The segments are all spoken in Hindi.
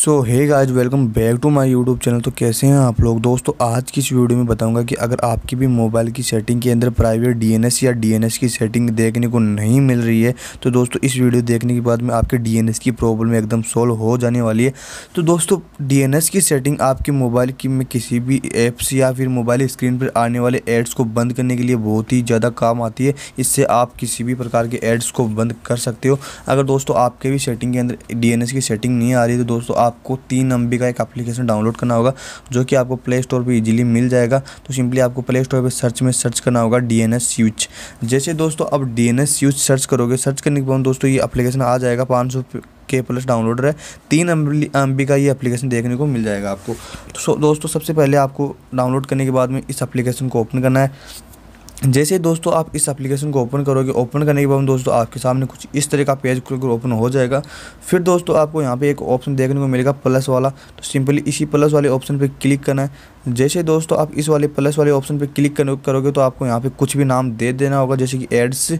so hey guys welcome back to my YouTube channel तो कैसे हैं आप लोग दोस्तों आज की इस वीडियो में बताऊंगा कि अगर आपकी भी मोबाइल की सेटिंग के अंदर प्राइवेट डीएनएस या डीएनएस की सेटिंग देखने को नहीं मिल रही है तो दोस्तों इस वीडियो देखने के बाद में आपके डीएनएस की प्रॉब्लम एकदम सॉल्व हो जाने वाली है तो दोस्तों डीएनएस की सेटिंग आपके मोबाइल की में किसी भी ऐप्स या फिर मोबाइल स्क्रीन पर आने वाले एड्स को बंद करने के लिए बहुत ही ज़्यादा काम आती है इससे आप किसी भी प्रकार के एड्स को बंद कर सकते हो अगर दोस्तों आपके भी सेटिंग के अंदर डी की सेटिंग नहीं आ रही तो दोस्तों आप आपको तीन एम का एक एप्लीकेशन डाउनलोड करना होगा जो कि आपको प्ले स्टोर पर ईजिली मिल जाएगा तो सिंपली आपको प्ले स्टोर पर सर्च में सर्च करना होगा डी एन जैसे दोस्तों अब डी एन सर्च करोगे सर्च करने के बाद दोस्तों ये अप्लीकेशन आ जाएगा पाँच के प्लस डाउनलोडर है तीन एम बी का ये एप्लीकेशन देखने को मिल जाएगा आपको तो दोस्तों सबसे पहले आपको डाउनलोड करने के बाद में इस एप्लीकेशन को ओपन करना है जैसे दोस्तों आप इस एप्लीकेशन को ओपन करोगे ओपन करने के बाद दोस्तों आपके सामने कुछ इस तरह का पेज खुलकर ओपन हो जाएगा फिर दोस्तों आपको यहाँ पे एक ऑप्शन देखने को मिलेगा प्लस वाला तो सिंपली इसी प्लस वाले ऑप्शन पे क्लिक करना है जैसे दोस्तों आप इस वाले प्लस वाले ऑप्शन पे क्लिक करोगे तो आपको यहाँ पर कुछ भी नाम दे देना होगा जैसे कि एड्स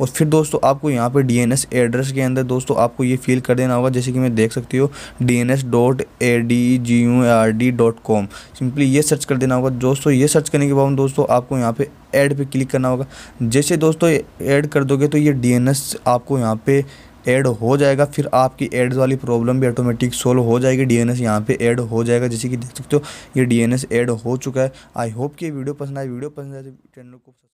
और फिर दोस्तों आपको यहाँ पर डी एड्रेस के अंदर दोस्तों आपको ये फिल कर देना होगा जैसे कि मैं देख सकती हूँ D N S dot A D G U R D dot com simply ये सर्च कर देना होगा दोस्तों ये सर्च करने के बाद दोस्तों आपको यहाँ पे ऐड पे क्लिक करना होगा जैसे दोस्तों ऐड कर दोगे तो ये डी आपको यहाँ पे ऐड हो जाएगा फिर आपकी एड्स वाली प्रॉब्लम भी ऑटोमेटिक सोल्व हो जाएगी डी एन एस यहाँ पर ऐड हो जाएगा जैसे कि देख सकते हो ये डी एन एस ऐड हो चुका है आई होप कि वीडियो पसंद आए वीडियो पसंद आए तो चैनल को